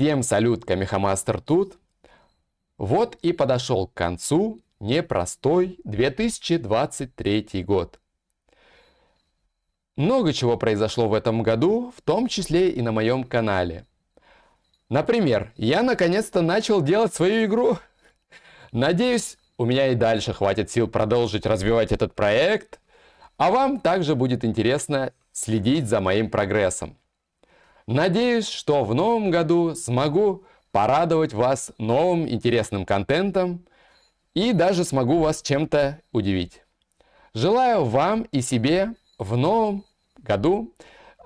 Всем салют, Камихамастер тут. Вот и подошел к концу непростой 2023 год. Много чего произошло в этом году, в том числе и на моем канале. Например, я наконец-то начал делать свою игру. Надеюсь, у меня и дальше хватит сил продолжить развивать этот проект, а вам также будет интересно следить за моим прогрессом. Надеюсь, что в новом году смогу порадовать вас новым интересным контентом и даже смогу вас чем-то удивить. Желаю вам и себе в новом году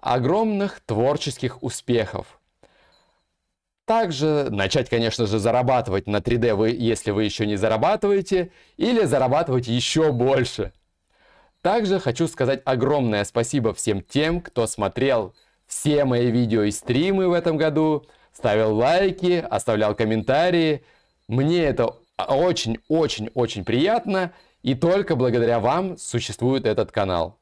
огромных творческих успехов. Также начать, конечно же, зарабатывать на 3D, вы, если вы еще не зарабатываете, или зарабатывать еще больше. Также хочу сказать огромное спасибо всем тем, кто смотрел все мои видео и стримы в этом году, ставил лайки, оставлял комментарии. Мне это очень-очень-очень приятно, и только благодаря вам существует этот канал.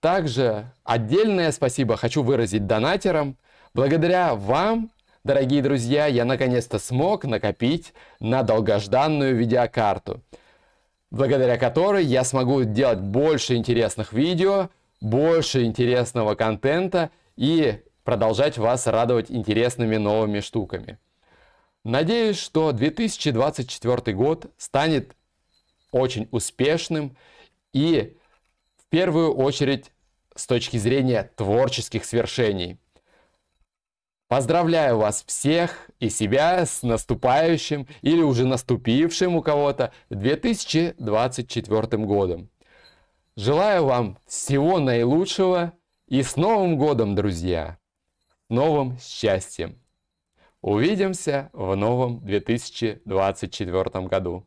Также отдельное спасибо хочу выразить донатерам. Благодаря вам, дорогие друзья, я наконец-то смог накопить на долгожданную видеокарту, благодаря которой я смогу делать больше интересных видео, больше интересного контента – и продолжать вас радовать интересными новыми штуками. Надеюсь, что 2024 год станет очень успешным и в первую очередь с точки зрения творческих свершений. Поздравляю вас всех и себя с наступающим или уже наступившим у кого-то 2024 годом. Желаю вам всего наилучшего и с Новым годом, друзья! Новым счастьем! Увидимся в новом 2024 году!